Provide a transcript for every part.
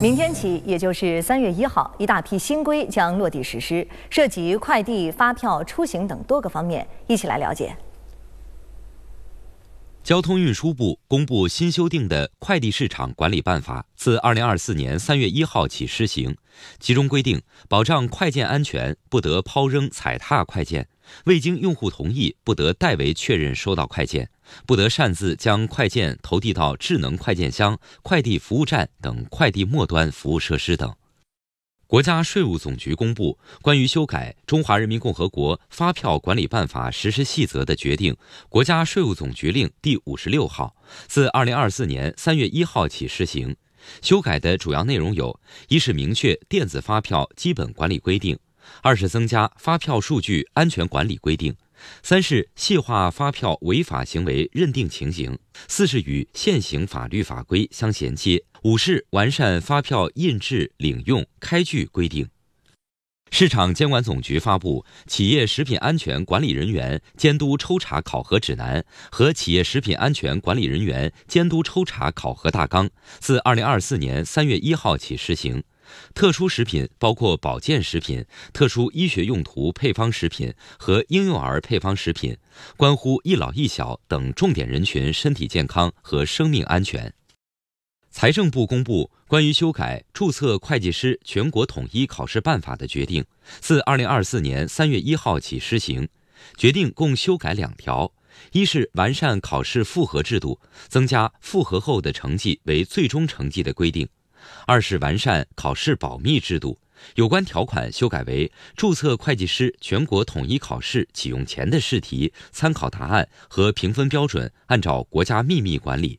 明天起，也就是三月一号，一大批新规将落地实施，涉及快递、发票、出行等多个方面，一起来了解。交通运输部公布新修订的快递市场管理办法，自二零二四年三月一号起施行。其中规定，保障快件安全，不得抛扔、踩踏快件；未经用户同意，不得代为确认收到快件；不得擅自将快件投递到智能快件箱、快递服务站等快递末端服务设施等。国家税务总局公布关于修改《中华人民共和国发票管理办法实施细则》的决定（国家税务总局令第五十六号），自二零二四年三月一号起施行。修改的主要内容有：一是明确电子发票基本管理规定；二是增加发票数据安全管理规定。三是细化发票违法行为认定情形，四是与现行法律法规相衔接，五是完善发票印制、领用、开具规定。市场监管总局发布《企业食品安全管理人员监督抽查考核指南》和《企业食品安全管理人员监督抽查考核大纲》，自二零二四年三月一号起施行。特殊食品包括保健食品、特殊医学用途配方食品和婴幼儿配方食品，关乎一老一小等重点人群身体健康和生命安全。财政部公布关于修改《注册会计师全国统一考试办法》的决定，自2024年3月1号起施行。决定共修改两条，一是完善考试复核制度，增加复核后的成绩为最终成绩的规定。二是完善考试保密制度，有关条款修改为：注册会计师全国统一考试启用前的试题、参考答案和评分标准按照国家秘密管理。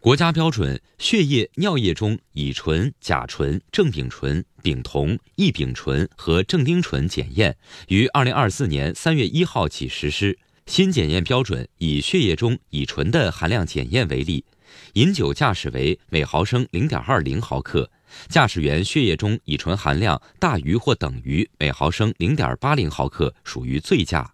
国家标准《血液、尿液中乙醇、甲醇、正丙醇、丙酮、异丙醇和正丁醇检验》于二零二四年三月一号起实施。新检验标准以血液中乙醇的含量检验为例，饮酒驾驶为每毫升零点二零毫克，驾驶员血液中乙醇含量大于或等于每毫升零点八零毫克，属于醉驾。